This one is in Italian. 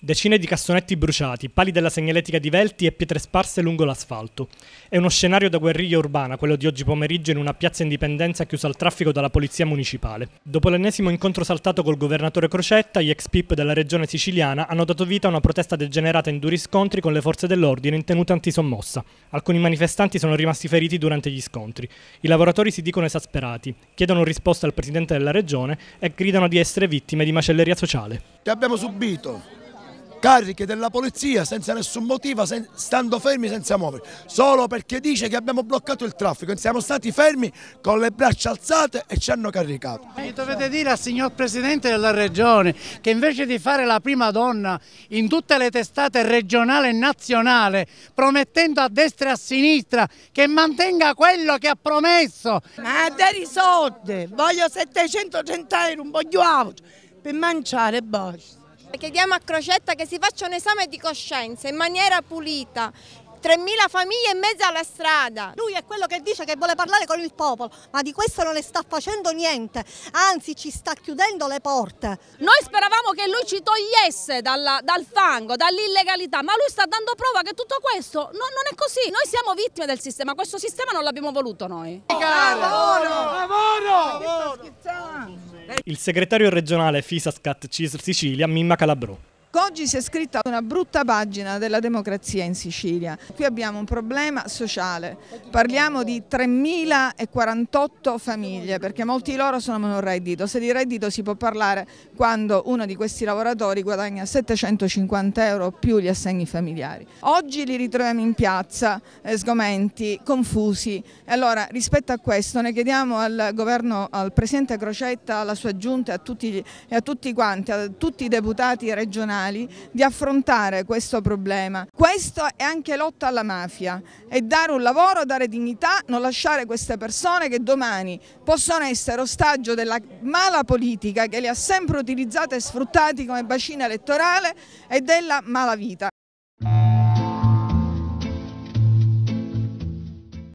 Decine di cassonetti bruciati, pali della segnaletica di Velti e pietre sparse lungo l'asfalto. È uno scenario da guerriglia urbana, quello di oggi pomeriggio in una piazza Indipendenza chiusa al traffico dalla polizia municipale. Dopo l'ennesimo incontro saltato col governatore Crocetta, gli ex PIP della regione siciliana hanno dato vita a una protesta degenerata in duri scontri con le forze dell'ordine in tenuta antisommossa. Alcuni manifestanti sono rimasti feriti durante gli scontri. I lavoratori si dicono esasperati, chiedono risposta al presidente della regione e gridano di essere vittime di macelleria sociale. Che abbiamo subito cariche della polizia senza nessun motivo, sen stando fermi senza muovere, solo perché dice che abbiamo bloccato il traffico, siamo stati fermi con le braccia alzate e ci hanno caricato. E dovete dire al signor Presidente della Regione che invece di fare la prima donna in tutte le testate regionale e nazionale, promettendo a destra e a sinistra che mantenga quello che ha promesso. Ma dei soldi, voglio 730 euro, un po' di altro, per mangiare e basta. Chiediamo a Crocetta che si faccia un esame di coscienza in maniera pulita, 3.000 famiglie in mezzo alla strada. Lui è quello che dice che vuole parlare con il popolo, ma di questo non ne sta facendo niente, anzi ci sta chiudendo le porte. Noi speravamo che lui ci togliesse dalla, dal fango, dall'illegalità, ma lui sta dando prova che tutto questo non, non è così. Noi siamo vittime del sistema, questo sistema non l'abbiamo voluto noi. Oh, il segretario regionale Fisascat CISR Sicilia Mimma Calabrò oggi si è scritta una brutta pagina della democrazia in Sicilia. Qui abbiamo un problema sociale, parliamo di 3.048 famiglie perché molti di loro sono monoreddito, se di reddito si può parlare quando uno di questi lavoratori guadagna 750 euro più gli assegni familiari. Oggi li ritroviamo in piazza, eh, sgomenti, confusi. Allora rispetto a questo ne chiediamo al governo, al Presidente Crocetta, alla sua giunta e a tutti quanti, a tutti i deputati regionali locali di affrontare questo problema. Questo è anche lotta alla mafia, è dare un lavoro, dare dignità, non lasciare queste persone che domani possono essere ostaggio della mala politica che li ha sempre utilizzati e sfruttati come bacino elettorale e della mala vita.